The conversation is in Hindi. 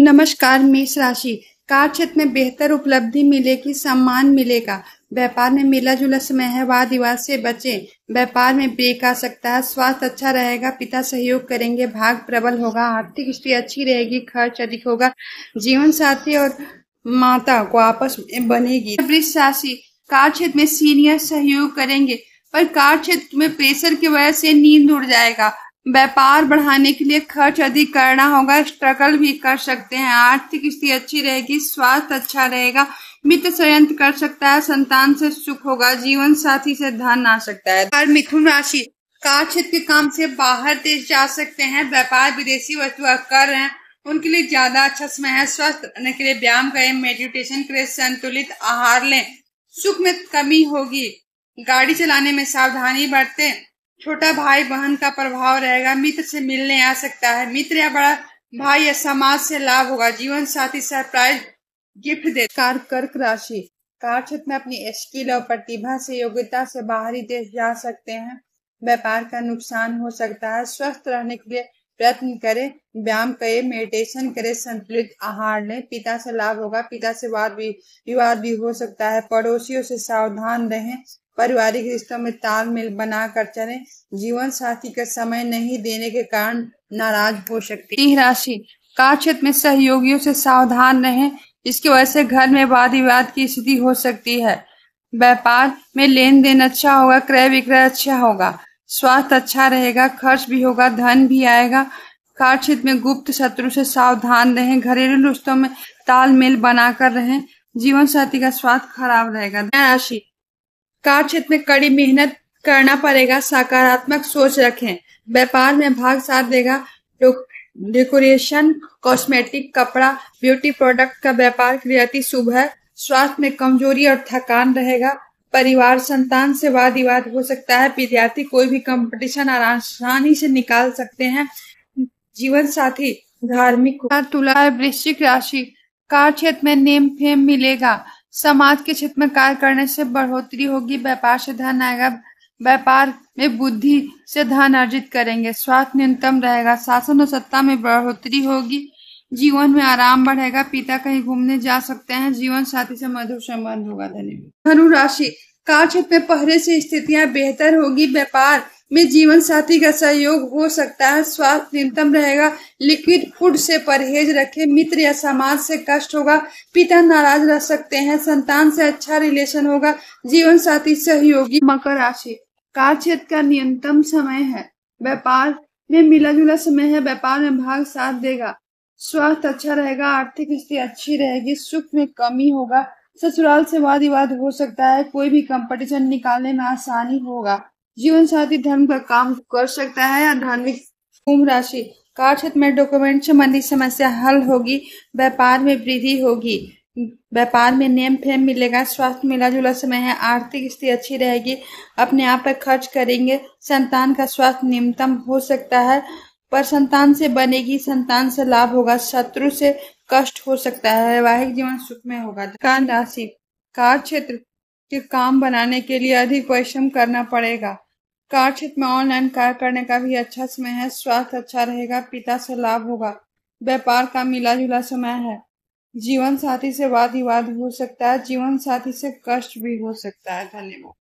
नमस्कार मेष राशि कार्य क्षेत्र में बेहतर उपलब्धि मिलेगी सम्मान मिलेगा व्यापार में मिला जुला समय है वाद विवाद से बचे व्यापार में ब्रेक आ सकता है स्वास्थ्य अच्छा रहेगा पिता सहयोग करेंगे भाग प्रबल होगा आर्थिक स्थिति अच्छी रहेगी खर्च अधिक होगा जीवन साथी और माता को आपस में बनेगी वृक्ष राशि कार्य क्षेत्र में सीनियर सहयोग करेंगे पर कार्य क्षेत्र में प्रेशर की वजह से नींद उड़ जाएगा व्यापार बढ़ाने के लिए खर्च अधिक करना होगा स्ट्रगल भी कर सकते हैं आर्थिक स्थिति अच्छी रहेगी स्वास्थ्य अच्छा रहेगा मित्र संयंत्र कर सकता है संतान से सुख होगा जीवन साथी से धन आ सकता है और मिथुन राशि कार क्षेत्र के काम से बाहर देश जा सकते हैं व्यापार विदेशी वस्तु कर रहे हैं उनके लिए ज्यादा अच्छा समय है स्वस्थ रहने के लिए व्यायाम करें मेडिटेशन करें संतुलित आहार लें सुख में कमी होगी गाड़ी चलाने में सावधानी बरतें छोटा भाई बहन का प्रभाव रहेगा मित्र से मिलने आ सकता है मित्र या बड़ा भाई या समाज से लाभ होगा जीवन साथी सरप्राइज गिफ्ट दे कार कर्क राशि कार क्षेत्र में अपनी स्किल और प्रतिभा से योग्यता से बाहरी देश जा सकते हैं व्यापार का नुकसान हो सकता है स्वस्थ रहने के लिए प्रयत्न करें व्यायाम करें मेडिटेशन करें संतुलित आहार लें पिता से लाभ होगा पिता से वाद भी विवाद भी हो सकता है पड़ोसियों से सावधान रहें पारिवारिक रिश्तों में तालमेल बनाकर चलें जीवन साथी का समय नहीं देने के कारण नाराज हो सकती राशि कार्य क्षेत्र में सहयोगियों से सावधान रहें इसकी वजह से घर में वाद विवाद की स्थिति हो सकती है व्यापार में लेन देन अच्छा होगा क्रय विक्रय अच्छा होगा स्वास्थ्य अच्छा रहेगा खर्च भी होगा धन भी आएगा कार्यक्षेत्र में गुप्त शत्रु से सावधान रहें घरेलू रिश्तों में तालमेल बनाकर रहें जीवन साथी का स्वास्थ्य खराब रहेगा राशि कार्यक्षेत्र में कड़ी मेहनत करना पड़ेगा सकारात्मक सोच रखें व्यापार में भाग साथ देगा डेकोरेशन कॉस्मेटिक कपड़ा ब्यूटी प्रोडक्ट का व्यापार क्रिया शुभ है स्वास्थ्य में कमजोरी और थकान रहेगा परिवार संतान से वाद विवाद हो सकता है विद्यार्थी कोई भी कंपटीशन आसानी से निकाल सकते हैं जीवन साथी धार्मिक तुला वृश्चिक राशि कार्य क्षेत्र में नेम फेम मिलेगा समाज के क्षेत्र में कार्य करने से बढ़ोतरी होगी व्यापार से धन आएगा व्यापार में बुद्धि से धन अर्जित करेंगे स्वास्थ्य न्यूनतम रहेगा शासन और सत्ता में बढ़ोतरी होगी जीवन में आराम बढ़ेगा पिता कहीं घूमने जा सकते हैं जीवन साथी से मधुर संबंध होगा धन्यवाद धनु राशि कार्य क्षेत्र में पहले से स्थितियां बेहतर होगी व्यापार में जीवन साथी का सहयोग हो सकता है स्वास्थ्य न्यूनतम रहेगा लिक्विड फूड से परहेज रखें मित्र या समाज से कष्ट होगा पिता नाराज रह सकते हैं संतान से अच्छा रिलेशन होगा जीवन साथी सहयोगी मकर राशि कार्य क्षेत्र का न्यूनतम समय है व्यापार में मिला जुला समय है व्यापार में भाग साथ देगा स्वास्थ्य अच्छा रहेगा आर्थिक स्थिति अच्छी रहेगी सुख में कमी होगा ससुराल से वाद विवाद हो सकता है कोई भी कंपटीशन निकालने में आसानी होगा जीवन साथी धर्म का काम कर सकता है या धार्मिक कुंभ राशि कार्य क्षेत्र में डॉक्यूमेंट संबंधी समस्या हल होगी व्यापार में वृद्धि होगी व्यापार में नेम फेम मिलेगा स्वास्थ्य मिला जुला समय है आर्थिक स्थिति अच्छी रहेगी अपने आप पर खर्च करेंगे संतान का स्वास्थ्य न्यूनतम हो सकता है पर संतान से बनेगी संतान से लाभ होगा शत्रु से कष्ट हो सकता है वैवाहिक जीवन सुख में होगा कान राशि कार्य क्षेत्र के काम बनाने के लिए अधिक परिश्रम करना पड़ेगा कार्य क्षेत्र में ऑनलाइन कार्य करने का भी अच्छा समय है स्वास्थ्य अच्छा रहेगा पिता से लाभ होगा व्यापार का मिला जुला समय है जीवन साथी से वाद विवाद हो सकता है जीवन साथी से कष्ट भी हो सकता है धन्यवाद